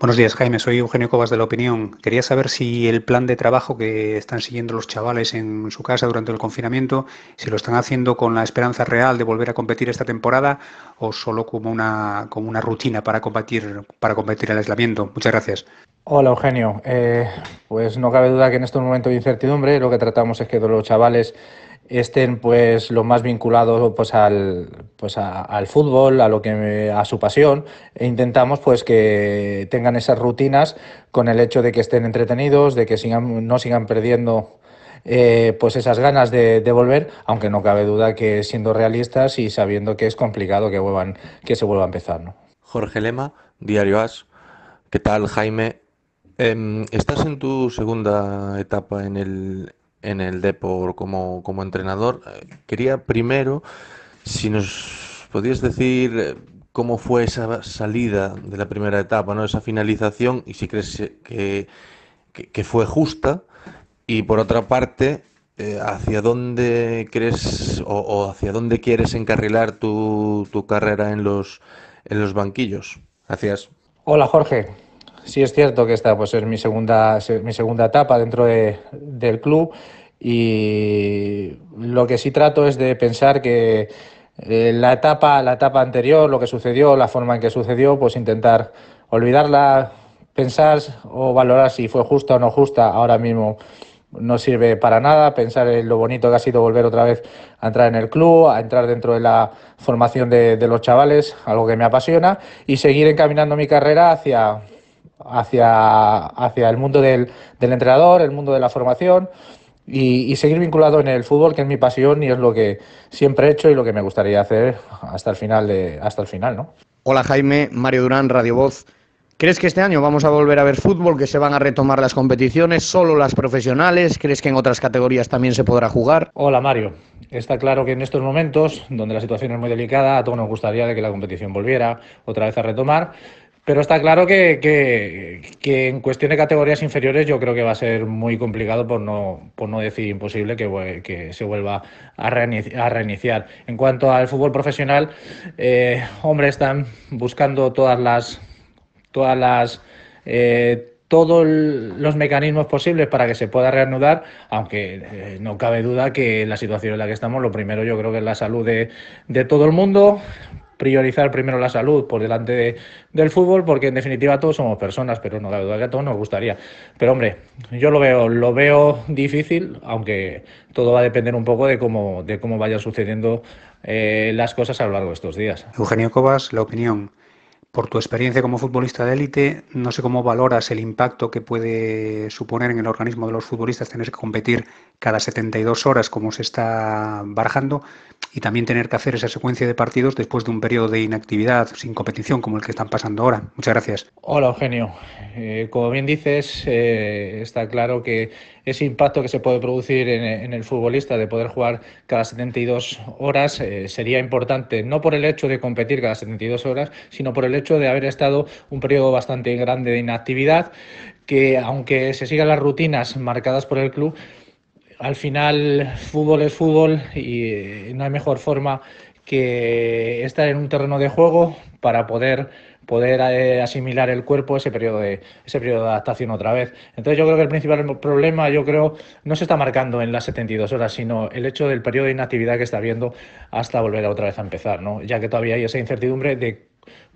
Buenos días, Jaime. Soy Eugenio Cobas de La Opinión. Quería saber si el plan de trabajo que están siguiendo los chavales en su casa durante el confinamiento, si lo están haciendo con la esperanza real de volver a competir esta temporada o solo como una, como una rutina para combatir, para el aislamiento. Muchas gracias. Hola, Eugenio. Eh, pues no cabe duda que en este momento de incertidumbre lo que tratamos es que los chavales estén pues lo más vinculados pues, pues al, fútbol, a lo que a su pasión e intentamos pues que tengan esas rutinas con el hecho de que estén entretenidos, de que sigan, no sigan perdiendo eh, pues esas ganas de, volver, aunque no cabe duda que siendo realistas y sabiendo que es complicado que vuelvan que se vuelva a empezar, ¿no? Jorge Lema, Diario As. ¿Qué tal, Jaime? Em, estás en tu segunda etapa en el en el Depor como, como entrenador. Eh, quería primero, si nos podías decir eh, cómo fue esa salida de la primera etapa, ¿no? esa finalización, y si crees que, que, fue justa. Y por otra parte, eh, ¿hacia dónde crees o, hacia dónde quieres encarrilar tu, tu carrera en los, en los banquillos? Gracias. Hola Jorge, sí es cierto que esta pues, es mi segunda, mi segunda etapa dentro del club y lo que sí trato es de pensar que eh, la, etapa, la etapa anterior, lo que sucedió, la forma en que sucedió, pues intentar olvidarla, pensar o valorar si fue justa o no justa ahora mismo no sirve para nada. Pensar en lo bonito que ha sido volver otra vez a entrar en el club, a entrar dentro de la formación de los chavales, algo que me apasiona, y seguir encaminando mi carrera hacia, hacia, hacia el mundo del, entrenador, el mundo de la formación. Y, seguir vinculado en el fútbol, que es mi pasión y es lo que siempre he hecho y lo que me gustaría hacer hasta el final, hasta el final ¿no? Hola Jaime, Mario Durán, Radio Voz. ¿Crees que este año vamos a volver a ver fútbol, que se van a retomar las competiciones, solo las profesionales? ¿Crees que en otras categorías también se podrá jugar? Hola Mario, está claro que en estos momentos, donde la situación es muy delicada, a todos nos gustaría que la competición volviera otra vez a retomar, pero está claro que, en cuestión de categorías inferiores yo creo que va a ser muy complicado, por no, por no decir imposible, que, se vuelva a, reiniciar. En cuanto al fútbol profesional, eh, están buscando todas las, todas las eh, todos los mecanismos posibles para que se pueda reanudar, aunque eh, no cabe duda que la situación en la que estamos, lo primero yo creo que es la salud de, de todo el mundo, priorizar primero la salud por delante del fútbol, porque en definitiva todos somos personas, pero no, la verdad que a todos nos gustaría. Pero hombre, yo lo veo, lo veo difícil, aunque todo va a depender un poco de cómo, de vayan sucediendo eh, las cosas a lo largo de estos días. Eugenio Cobas, la opinión por tu experiencia como futbolista de élite, no sé cómo valoras el impacto que puede suponer en el organismo de los futbolistas tener que competir cada 72 horas como se está barajando y también tener que hacer esa secuencia de partidos después de un periodo de inactividad sin competición como el que están pasando ahora. Muchas gracias. Hola Eugenio. Eh, como bien dices, eh, está claro que ese impacto que se puede producir en, el futbolista de poder jugar cada 72 horas eh, sería importante, no por el hecho de competir cada 72 horas, sino por el hecho de haber estado un periodo bastante grande de inactividad, que aunque se sigan las rutinas marcadas por el club, al final fútbol es fútbol y eh, no hay mejor forma que estar en un terreno de juego para poder poder eh, asimilar el cuerpo ese periodo de ese periodo de adaptación otra vez. Entonces yo creo que el principal problema, yo creo, no se está marcando en las 72 horas, sino el hecho del periodo de inactividad que está habiendo hasta volver otra vez a empezar, ¿no? Ya que todavía hay esa incertidumbre de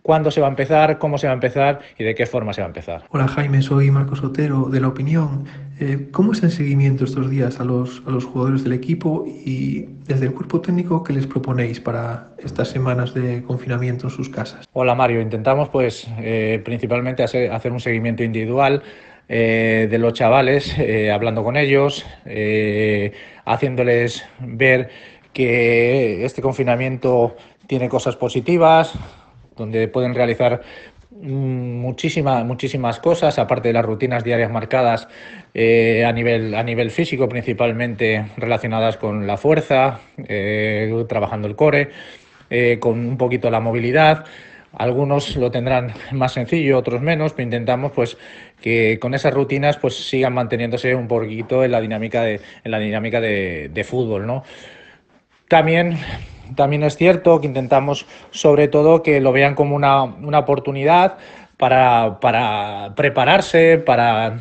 cuándo se va a empezar, cómo se va a empezar y de qué forma se va a empezar. Hola Jaime, soy Marcos Otero de La Opinión. Eh, ¿Cómo es el seguimiento estos días a los, jugadores del equipo y desde el cuerpo técnico qué les proponéis para estas semanas de confinamiento en sus casas? Hola Mario, intentamos pues eh, principalmente hacer, un seguimiento individual. Eh, de los chavales, hablando con ellos, haciéndoles ver que este confinamiento tiene cosas positivas, donde pueden realizar mm, muchísimas muchísimas cosas aparte de las rutinas diarias marcadas eh, a nivel a nivel físico principalmente relacionadas con la fuerza eh, trabajando el core eh, con un poquito la movilidad algunos lo tendrán más sencillo otros menos pero intentamos pues que con esas rutinas pues sigan manteniéndose un poquito en la dinámica de en la dinámica de fútbol no también también es cierto que intentamos sobre todo que lo vean como una, oportunidad para, prepararse, para,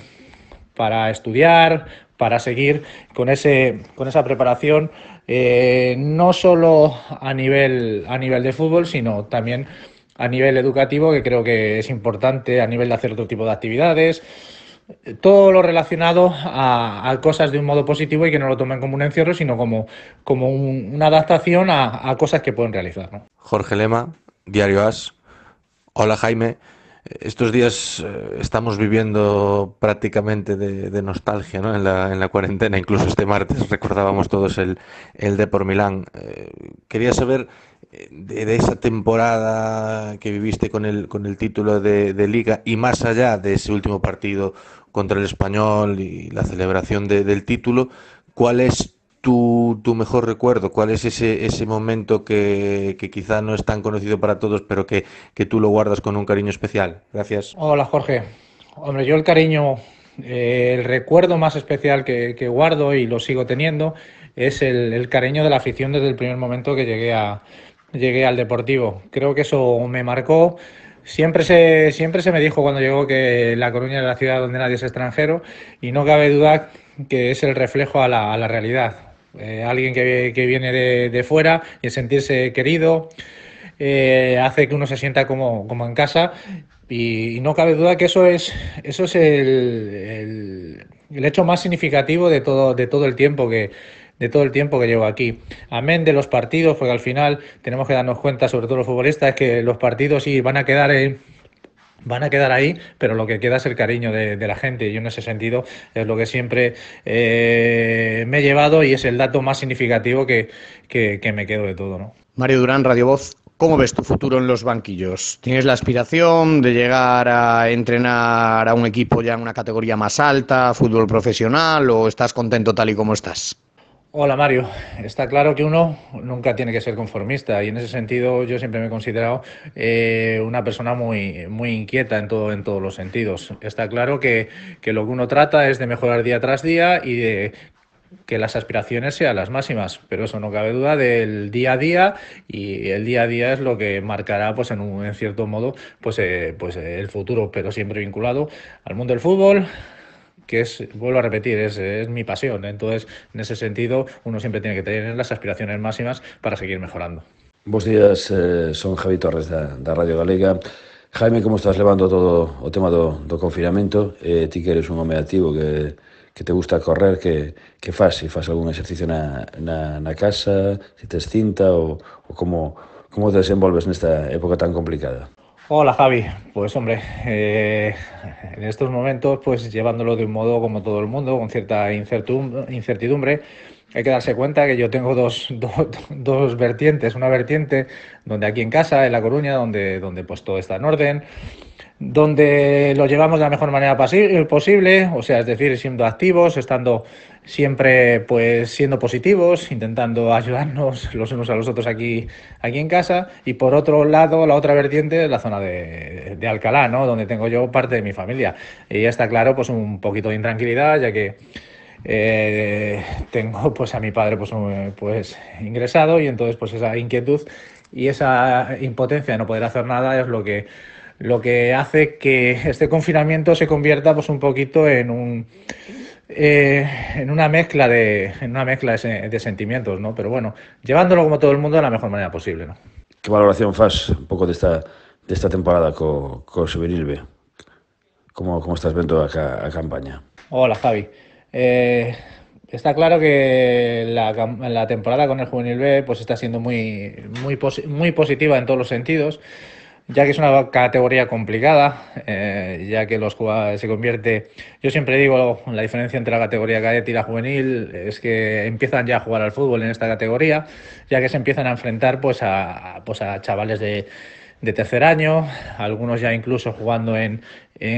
estudiar, para seguir con, esa preparación, eh, no solo a nivel, a nivel de fútbol, sino también a nivel educativo, que creo que es importante a nivel de hacer otro tipo de actividades todo lo relacionado a, cosas de un modo positivo y que no lo tomen como un encierro, sino como, como una adaptación a, cosas que pueden realizar. Jorge Lema, Diario As. Hola Jaime. Estos días eh, estamos viviendo prácticamente de, nostalgia ¿no? en, la, en, la, cuarentena, incluso este martes recordábamos todos el, el de por Milán. Eh, quería saber de, esa temporada que viviste con el, con el título de, liga y más allá de ese último partido contra el español y la celebración del título, ¿cuál es tu, mejor recuerdo? ¿Cuál es ese, ese momento que, quizá no es tan conocido para todos, pero que, tú lo guardas con un cariño especial? Gracias. Hola Jorge. Hombre, yo el cariño, eh, el recuerdo más especial que, guardo y lo sigo teniendo es el, cariño de la afición desde el primer momento que llegué a, llegué al Deportivo. Creo que eso me marcó. Siempre se, siempre se me dijo cuando llegó que La Coruña era la ciudad donde nadie es extranjero y no cabe duda que es el reflejo a la, la realidad. Eh, alguien que, que viene de, de, fuera y sentirse querido eh, hace que uno se sienta como, como en casa y, no cabe duda que eso es, eso es el, el, el hecho más significativo de todo, de todo el tiempo que de todo el tiempo que llevo aquí. Amén de los partidos, porque al final tenemos que darnos cuenta, sobre todo los futbolistas, que los partidos sí van a quedar eh, van a quedar ahí, pero lo que queda es el cariño de, la gente. Y yo en ese sentido es lo que siempre eh, me he llevado y es el dato más significativo que, me quedo de todo. ¿no? Mario Durán, Radio Voz. ¿Cómo ves tu futuro en los banquillos? ¿Tienes la aspiración de llegar a entrenar a un equipo ya en una categoría más alta, fútbol profesional, o estás contento tal y como estás? Hola Mario, está claro que uno nunca tiene que ser conformista y en ese sentido yo siempre me he considerado eh, una persona muy, muy inquieta en, todo, en todos los sentidos. Está claro que, lo que uno trata es de mejorar día tras día y de que las aspiraciones sean las máximas, pero eso no cabe duda del día a día y el día a día es lo que marcará, pues en, un, cierto modo, pues, eh, pues eh, el futuro, pero siempre vinculado al mundo del fútbol, que es, vuelvo a repetir, es, es mi pasión. Entonces, en ese sentido, uno siempre tiene que tener las aspiraciones máximas para seguir mejorando. Bos días, eh, son Javi Torres da, da Radio Galega. Jaime, como estás levando todo o tema do, do confinamento? Eh, ti que eres un home activo que, que te gusta correr, que, que faz? Si faz algún exercicio na, na, na casa, si tes cinta ou, ou como, como te desenvolves nesta época tan complicada? Hola Javi, pues hombre, eh, en estos momentos pues llevándolo de un modo como todo el mundo, con cierta incertidumbre, hay que darse cuenta que yo tengo dos, vertientes, una vertiente donde aquí en casa, en La Coruña, donde, donde pues todo está en orden, donde lo llevamos de la mejor manera posible, o sea, es decir, siendo activos, estando siempre pues siendo positivos, intentando ayudarnos los unos a los otros aquí, aquí en casa, y por otro lado, la otra vertiente es la zona de, Alcalá, ¿no? donde tengo yo parte de mi familia. Y ya está claro, pues un poquito de intranquilidad, ya que eh, tengo pues a mi padre pues, pues ingresado, y entonces pues esa inquietud y esa impotencia de no poder hacer nada es lo que lo que hace que este confinamiento se convierta pues un poquito en un eh, en una mezcla de en una mezcla de, sentimientos no pero bueno llevándolo como todo el mundo de la mejor manera posible qué valoración fas un poco de esta de esta temporada con juvenil B? ¿Cómo, cómo estás viendo acá a campaña hola Javi eh, está claro que la, la, temporada con el juvenil B pues está siendo muy muy, muy positiva en todos los sentidos ya que es una categoría complicada, eh, ya que los jugadores se convierte, yo siempre digo, la diferencia entre la categoría cadete y la juvenil es que empiezan ya a jugar al fútbol en esta categoría, ya que se empiezan a enfrentar pues a pues, chavales de de tercer año, algunos ya incluso jugando en,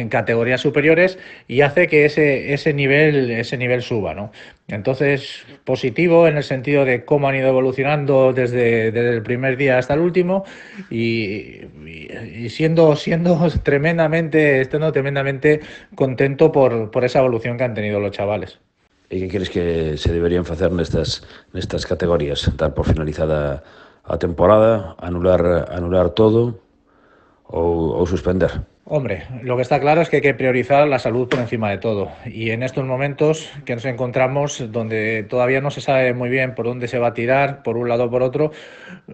categorías superiores y hace que ese, ese, nivel, ese nivel suba. ¿no? Entonces, positivo en el sentido de cómo han ido evolucionando desde, el primer día hasta el último y, siendo, siendo tremendamente, estando tremendamente contento por, esa evolución que han tenido los chavales. ¿Y qué crees que se deberían hacer en estas, en estas categorías? Dar por finalizada a temporada, anular, anular todo o, suspender. Hombre, lo que está claro es que hay que priorizar la salud por encima de todo. Y en estos momentos que nos encontramos, donde todavía no se sabe muy bien por dónde se va a tirar, por un lado o por otro,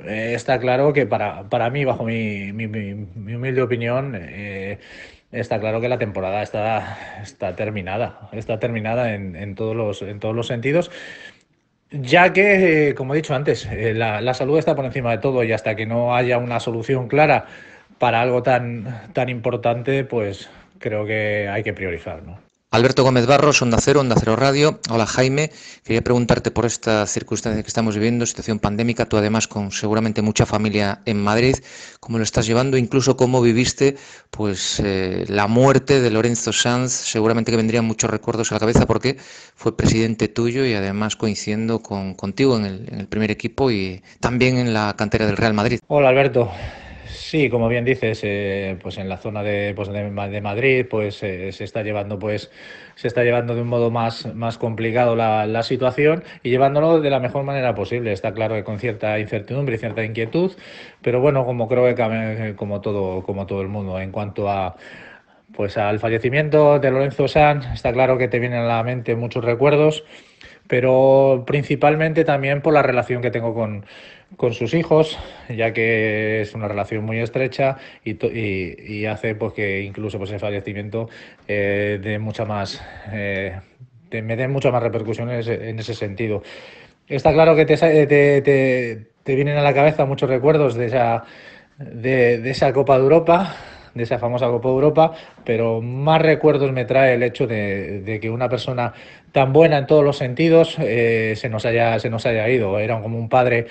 eh, está claro que para, para mí, bajo mi, mi, humilde opinión, eh, está claro que la temporada está, está terminada. Está terminada en, en, todos los, en todos los sentidos. Ya que, eh, como he dicho antes, eh, la, la, salud está por encima de todo y hasta que no haya una solución clara para algo tan, tan importante, pues creo que hay que priorizar, ¿no? Alberto Gómez Barros, Onda Cero, Onda Cero Radio. Hola Jaime, quería preguntarte por esta circunstancia que estamos viviendo, situación pandémica, tú además con seguramente mucha familia en Madrid, cómo lo estás llevando, incluso cómo viviste pues eh, la muerte de Lorenzo Sanz, seguramente que vendrían muchos recuerdos a la cabeza porque fue presidente tuyo y además coincidiendo contigo en el primer equipo y también en la cantera del Real Madrid. Hola Alberto, Sí, como bien dices, eh, pues en la zona de, pues de, Madrid, pues eh, se está llevando, pues se está llevando de un modo más, más complicado la, situación y llevándolo de la mejor manera posible. Está claro que con cierta incertidumbre y cierta inquietud, pero bueno, como creo que como todo, como todo el mundo, en cuanto a pues al fallecimiento de Lorenzo Sanz, está claro que te vienen a la mente muchos recuerdos pero principalmente también por la relación que tengo con, sus hijos, ya que es una relación muy estrecha y, hace pues, que incluso pues, el fallecimiento eh, de mucha más, eh, me dé muchas más repercusiones en ese sentido. Está claro que eh, te, vienen a la cabeza muchos recuerdos de esa, esa Copa de Europa, de esa famosa Copa de Europa, pero más recuerdos me trae el hecho de que una persona tan buena en todos los sentidos eh, se, nos haya, se nos haya ido. Era como un padre,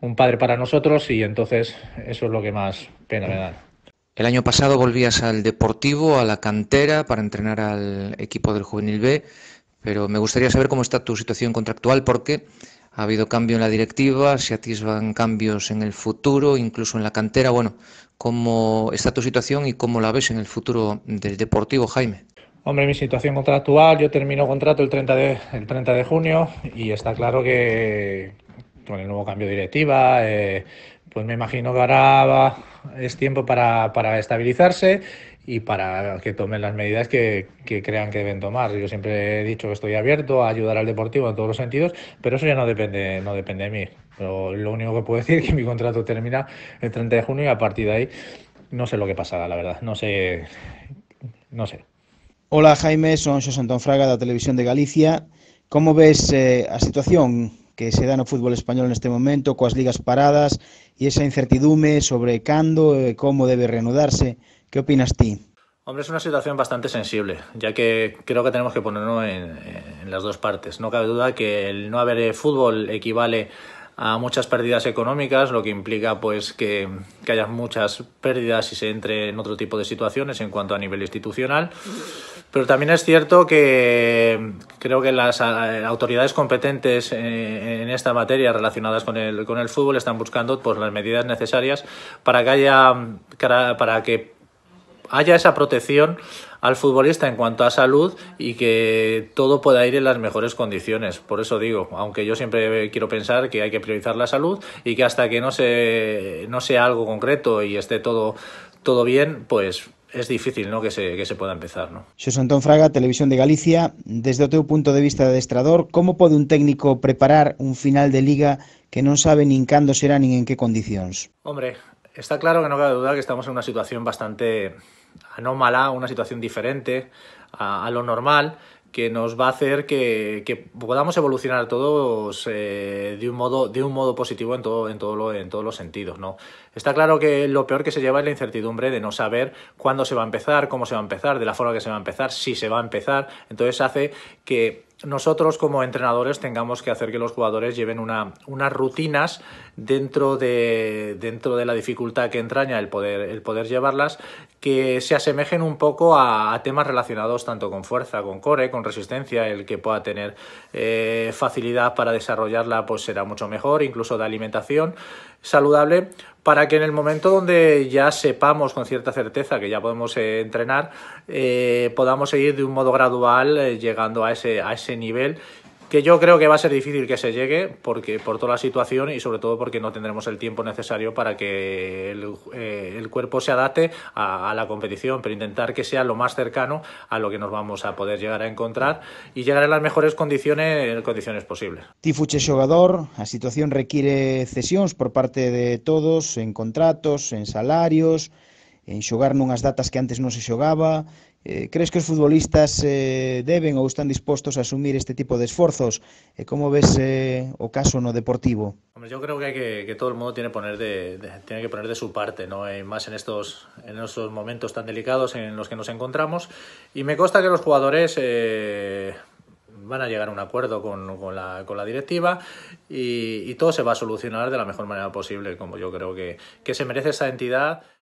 un padre para nosotros y entonces eso es lo que más pena me da. El año pasado volvías al Deportivo, a la cantera, para entrenar al equipo del Juvenil B, pero me gustaría saber cómo está tu situación contractual porque ha habido cambio en la directiva, se atisban cambios en el futuro, incluso en la cantera. Bueno, ¿cómo está tu situación y cómo la ves en el futuro del Deportivo, Jaime? Hombre, mi situación contractual, yo termino contrato el 30 de, el 30 de junio y está claro que con el nuevo cambio de directiva, eh, pues me imagino que ahora es tiempo para, estabilizarse y para que tomen las medidas que, crean que deben tomar. Yo siempre he dicho que estoy abierto a ayudar al deportivo en todos los sentidos, pero eso ya no depende, no depende de mí. lo único que puedo decir es que mi contrato termina el 30 de junio y a partir de ahí no sé lo que pasará, la verdad. No sé, no sé. Hola Jaime, son José Antón Fraga de Televisión de Galicia. ¿Cómo ves la eh, situación que se da en el fútbol español en este momento, con las ligas paradas y e esa incertidumbre sobre cuándo e como debe reanudarse? ¿Qué opinas ti? Hombre, es una situación bastante sensible, ya que creo que tenemos que ponernos en, en las dos partes. No cabe duda que el no haber fútbol equivale a muchas pérdidas económicas, lo que implica pues que, haya muchas pérdidas y se entre en otro tipo de situaciones en cuanto a nivel institucional. Pero también es cierto que creo que las eh, autoridades competentes eh, en esta materia relacionadas con el, con el fútbol están buscando pues, las medidas necesarias para que haya para que haya esa protección al futbolista en cuanto a salud y que todo pueda ir en las mejores condiciones. Por eso digo, aunque yo siempre quiero pensar que hay que priorizar la salud y que hasta que no, se, no sea algo concreto y esté todo, todo bien, pues es difícil ¿no? que, se, pueda empezar. ¿no? José Antón Fraga, Televisión de Galicia. Desde tu punto de vista de adestrador, ¿cómo puede un técnico preparar un final de liga que no sabe ni cuándo será ni en qué condiciones? Hombre, está claro que no cabe duda que estamos en una situación bastante anómala, una situación diferente a, lo normal, que nos va a hacer que, podamos evolucionar todos eh, de, un modo, de un modo positivo en, todo, en, en todos los sentidos. ¿no? Está claro que lo peor que se lleva es la incertidumbre de no saber cuándo se va a empezar, cómo se va a empezar, de la forma que se va a empezar, si se va a empezar. Entonces hace que nosotros como entrenadores tengamos que hacer que los jugadores lleven unas rutinas dentro de, dentro de la dificultad que entraña el poder, el poder llevarlas que se asemejen un poco a, temas relacionados tanto con fuerza, con core, con resistencia, el que pueda tener eh, facilidad para desarrollarla pues será mucho mejor, incluso de alimentación saludable para que en el momento donde ya sepamos con cierta certeza que ya podemos eh, entrenar, eh, podamos seguir de un modo gradual eh, llegando a ese, a ese nivel que yo creo que va a ser difícil que se llegue porque por toda la situación y sobre todo porque no tendremos el tiempo necesario para que el, eh, cuerpo se adapte a, la competición, pero intentar que sea lo más cercano a lo que nos vamos a poder llegar a encontrar y llegar en las mejores condiciones, condiciones posibles. Tifuche es la la situación requiere cesións por parte de todos en contratos, en salarios, en xogar nunhas datas que antes no se xogaba, eh, ¿Crees que los futbolistas eh, deben o están dispuestos a asumir este tipo de esfuerzos? Eh, ¿Cómo ves eh, o caso no deportivo? Hombre, yo creo que, todo el mundo tiene, poner tiene que poner de su parte, ¿no? más en estos, en momentos tan delicados en los que nos encontramos. Y me consta que los jugadores van a llegar a un acuerdo con, la, directiva y, todo se va a solucionar de la mejor manera posible, como yo creo que, que se merece esa entidad.